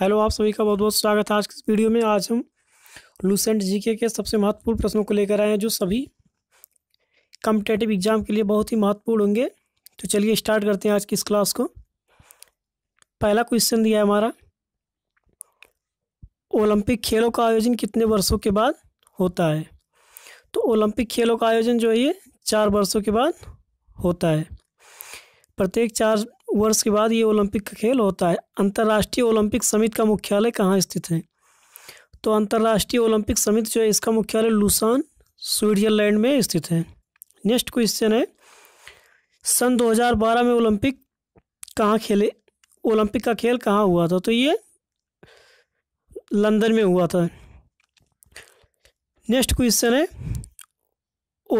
hello आप सभी का बहुत बहुत स्वागत है आज के इस वीडियो में आज हम लूसेंट जीके के सबसे महत्वपूर्ण प्रश्नों को लेकर आए हैं जो सभी कम्पिटेटिव एग्जाम के लिए बहुत ही महत्वपूर्ण होंगे तो चलिए स्टार्ट करते हैं आज की इस क्लास को पहला क्वेश्चन दिया है हमारा ओलंपिक खेलों का आयोजन कितने वर्षों के बाद होता है तो ओलंपिक खेलों का आयोजन जो है ये चार वर्षों के बाद होता है प्रत्येक चार वर्ष के बाद ये ओलंपिक का खेल होता है अंतर्राष्ट्रीय ओलंपिक समिति का मुख्यालय कहाँ स्थित है तो अंतर्राष्ट्रीय ओलंपिक समिति जो है इसका मुख्यालय लुसान स्विट्जरलैंड में स्थित है नेक्स्ट क्वेश्चन है सन 2012 में ओलंपिक कहाँ खेले ओलंपिक का खेल कहाँ हुआ था तो ये लंदन में हुआ था नेक्स्ट क्वेश्चन है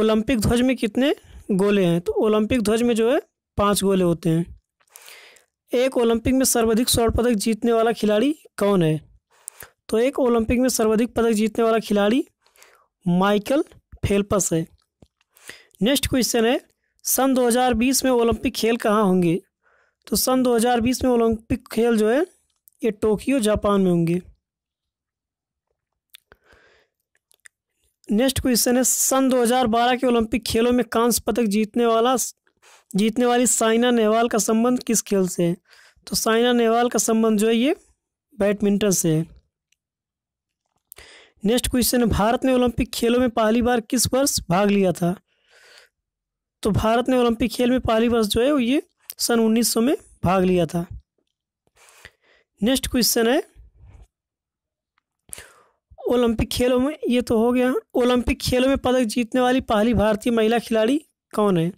ओलंपिक ध्वज में कितने गोले हैं तो ओलंपिक ध्वज में जो है पांच गोले होते हैं एक ओलंपिक में सर्वाधिक स्वर्ण पदक जीतने वाला खिलाड़ी कौन है तो एक ओलंपिक में सर्वाधिक पदक जीतने वाला खिलाड़ी माइकल फेल्पस है नेक्स्ट क्वेश्चन है सन 2020 में ओलंपिक खेल कहाँ होंगे तो सन 2020 में ओलंपिक खेल जो है ये टोक्यो जापान में होंगे नेक्स्ट क्वेश्चन है सन 2012 के ओलंपिक खेलों में कांस्य पदक जीतने वाला जीतने वाली साइना नेहवाल का संबंध किस खेल से है तो साइना नेहवाल का संबंध जो है ये बैडमिंटन से है नेक्स्ट क्वेश्चन है भारत ने ओलंपिक खेलों में पहली बार किस वर्ष भाग लिया था तो भारत ने ओलंपिक खेल में पहली वर्ष जो है ये सन 1900 में भाग लिया था नेक्स्ट क्वेश्चन है ओलंपिक खेलों में ये तो हो गया ओलंपिक खेलों में पदक जीतने वाली पहली भारतीय महिला खिलाड़ी कौन है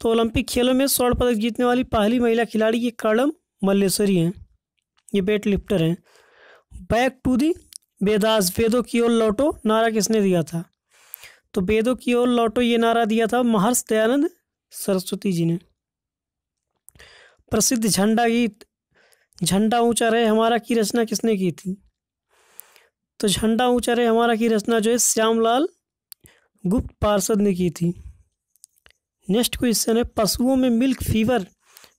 तो ओलंपिक खेलों में स्वर्ण पदक जीतने वाली पहली महिला खिलाड़ी ये कर्णम मल्लेश्वरी हैं ये वेट लिफ्टर हैं बैक टू दी वेदास वेदों की ओर लौटो नारा किसने दिया था तो वेदों की ओर लौटो ये नारा दिया था महर्ष दयानंद सरस्वती जी ने प्रसिद्ध झंडा गीत झंडा ऊंचा रहे हमारा की रचना किसने की थी तो झंडा ऊंचा रहे हमारा की रचना जो है श्यामलाल गुप्त पार्षद ने की थी नेक्स्ट क्वेश्चन है पशुओं में मिल्क फीवर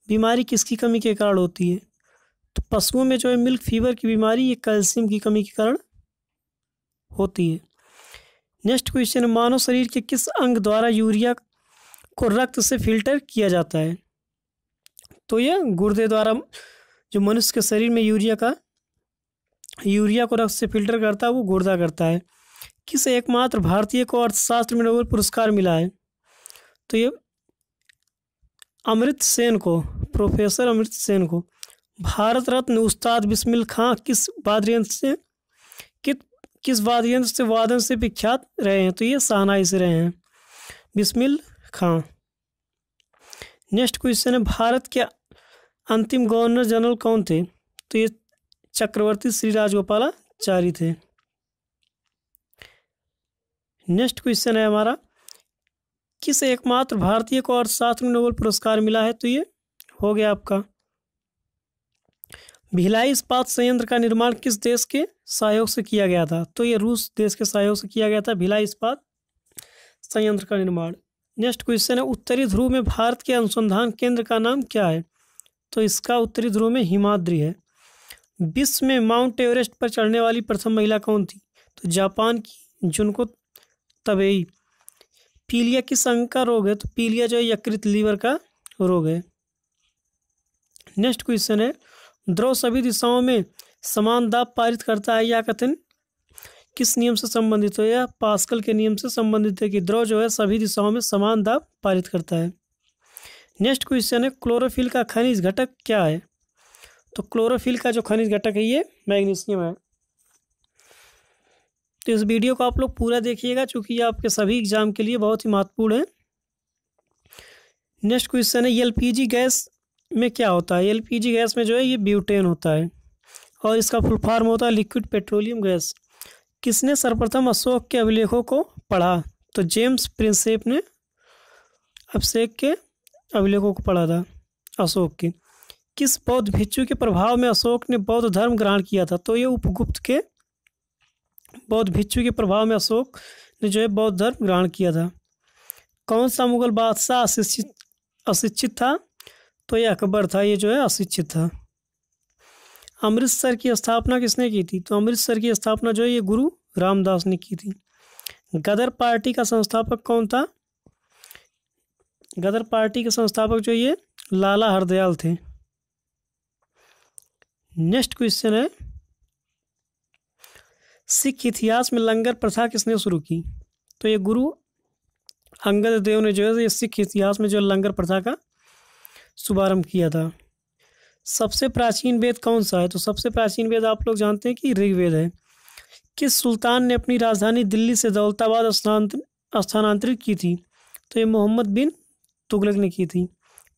बीमारी किसकी कमी के कारण होती है तो पशुओं में जो है मिल्क फीवर की बीमारी ये कैल्शियम की कमी के कारण होती है नेक्स्ट क्वेश्चन है मानव शरीर के किस अंग द्वारा यूरिया को रक्त से फिल्टर किया जाता है तो यह गुर्दे द्वारा जो मनुष्य के शरीर में यूरिया का यूरिया को रक्त से फिल्टर करता है वो गुर्दा करता है किस एकमात्र भारतीय को अर्थशास्त्र में नोबेल पुरस्कार मिला है तो ये अमृत सेन को प्रोफेसर अमृत सेन को भारत रत्न उस्ताद बिस्मिल खां किस वाद्य यंत्र से किस किस वाद्य यंत्र से वादन से विख्यात रहे हैं तो ये सहनाई से रहे हैं बिस्मिल खां नेक्स्ट क्वेश्चन है भारत के अंतिम गवर्नर जनरल कौन थे तो ये चक्रवर्ती श्री राजगोपालाचारी थे नेक्स्ट क्वेश्चन है हमारा किस एकमात्र भारतीय को अर्थशास्त्र में नोबल पुरस्कार मिला है तो ये हो गया आपका भिलाई इस्पात संयंत्र का निर्माण किस देश के सहयोग से किया गया था तो ये रूस देश के सहयोग से किया गया था भिलाई इस्पात संयंत्र का निर्माण नेक्स्ट क्वेश्चन है उत्तरी ध्रुव में भारत के अनुसंधान केंद्र का नाम क्या है तो इसका उत्तरी ध्रुव में हिमाद्री है विश्व में माउंट एवरेस्ट पर चढ़ने वाली प्रथम महिला कौन थी तो जापान की जुनको तबेई पीलिया किस अंग का रोग है तो पीलिया जो है यकृत लीवर का रोग है नेक्स्ट क्वेश्चन है द्रव सभी दिशाओं में समान दाब पारित करता है या कथन किस नियम से संबंधित हो या पास्कल के नियम से संबंधित है कि द्रव जो है सभी दिशाओं में समान दाब पारित करता है नेक्स्ट क्वेश्चन है क्लोरोफिल का खनिज घटक क्या है तो क्लोरोफिल का जो खनिज घटक है ये मैग्नीशियम है तो इस वीडियो को आप लोग पूरा देखिएगा चूँकि ये आपके सभी एग्ज़ाम के लिए बहुत ही महत्वपूर्ण है नेक्स्ट क्वेश्चन है एल गैस में क्या होता है एल गैस में जो है ये ब्यूटेन होता है और इसका फुल फॉर्म होता है लिक्विड पेट्रोलियम गैस किसने सर्वप्रथम अशोक के अभिलेखों को पढ़ा तो जेम्स प्रिंसेप ने अभिषेक के अभिलेखों को पढ़ा था अशोक के किस बौद्ध भिक्षु के प्रभाव में अशोक ने बौद्ध धर्म ग्रहण किया था तो ये उपगुप्त के बौद्ध भिक्षु के प्रभाव में अशोक ने जो है बौद्ध धर्म ग्रहण किया था कौन सा मुगल बादशाह अशिक्षित अशिक्षित था तो ये अकबर था ये जो है अशिक्षित था अमृतसर की स्थापना किसने की थी तो अमृतसर की स्थापना जो है ये गुरु रामदास ने की थी गदर पार्टी का संस्थापक कौन था गदर पार्टी के संस्थापक जो ये लाला हरदयाल थे नेक्स्ट क्वेश्चन है सिख इतिहास में लंगर प्रथा किसने शुरू की तो ये गुरु अंगद देव ने जो है ये सिख इतिहास में जो लंगर प्रथा का शुभारंभ किया था सबसे प्राचीन वेद कौन सा है तो सबसे प्राचीन वेद आप लोग जानते हैं कि ऋग्वेद है किस सुल्तान ने अपनी राजधानी दिल्ली से दौलताबाद स्थानांतरित की थी तो ये मोहम्मद बिन तुगलक ने की थी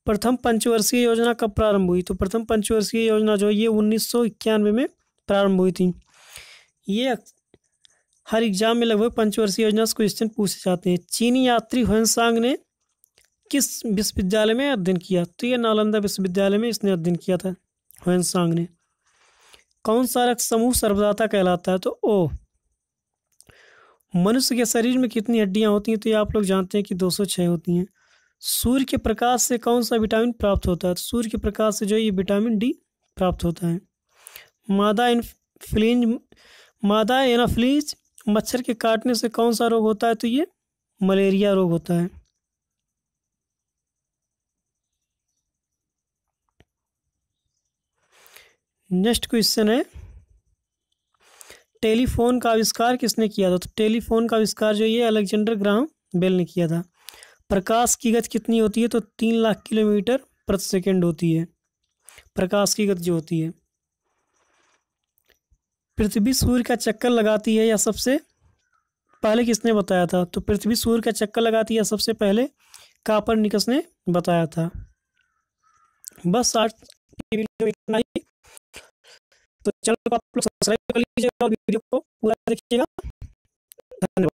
प्रथम पंचवर्षीय योजना कब प्रारंभ हुई तो प्रथम पंचवर्षीय योजना जो है ये उन्नीस में प्रारंभ हुई थी ये हर एग्जाम में लगभग पंचवर्षीय योजना से क्वेश्चन पूछे जाते हैं चीनी यात्री हुएनसांग ने किस विश्वविद्यालय में अध्ययन किया तो ये नालंदा विश्वविद्यालय में इसने अध्ययन किया था हुएनसांग ने कौन सा रक्त समूह सर्वदाता कहलाता है तो ओ मनुष्य के शरीर में कितनी हड्डियाँ होती हैं तो ये आप लोग जानते हैं कि 206 होती हैं सूर्य के प्रकाश से कौन सा विटामिन प्राप्त होता है तो सूर्य के प्रकाश से जो ये विटामिन डी प्राप्त होता है मादा इन्फ्लिंज मादा एनाफ्लीज मच्छर के काटने से कौन सा रोग होता है तो ये मलेरिया रोग होता है नेक्स्ट क्वेश्चन है टेलीफोन का आविष्कार किसने किया था तो टेलीफोन का आविष्कार जो ये अलेक्जेंडर ग्राम बेल ने किया था प्रकाश की गति कितनी होती है तो तीन लाख किलोमीटर प्रति सेकंड होती है प्रकाश की गति जो होती है पृथ्वी सूर्य का चक्कर लगाती है या सबसे पहले किसने बताया था तो पृथ्वी सूर्य का चक्कर लगाती है सबसे पहले कापर निकस ने बताया था बस आज इतना ही तो चलो आप लोग सब्सक्राइब कर लीजिएगा वीडियो को पूरा देखिएगा धन्यवाद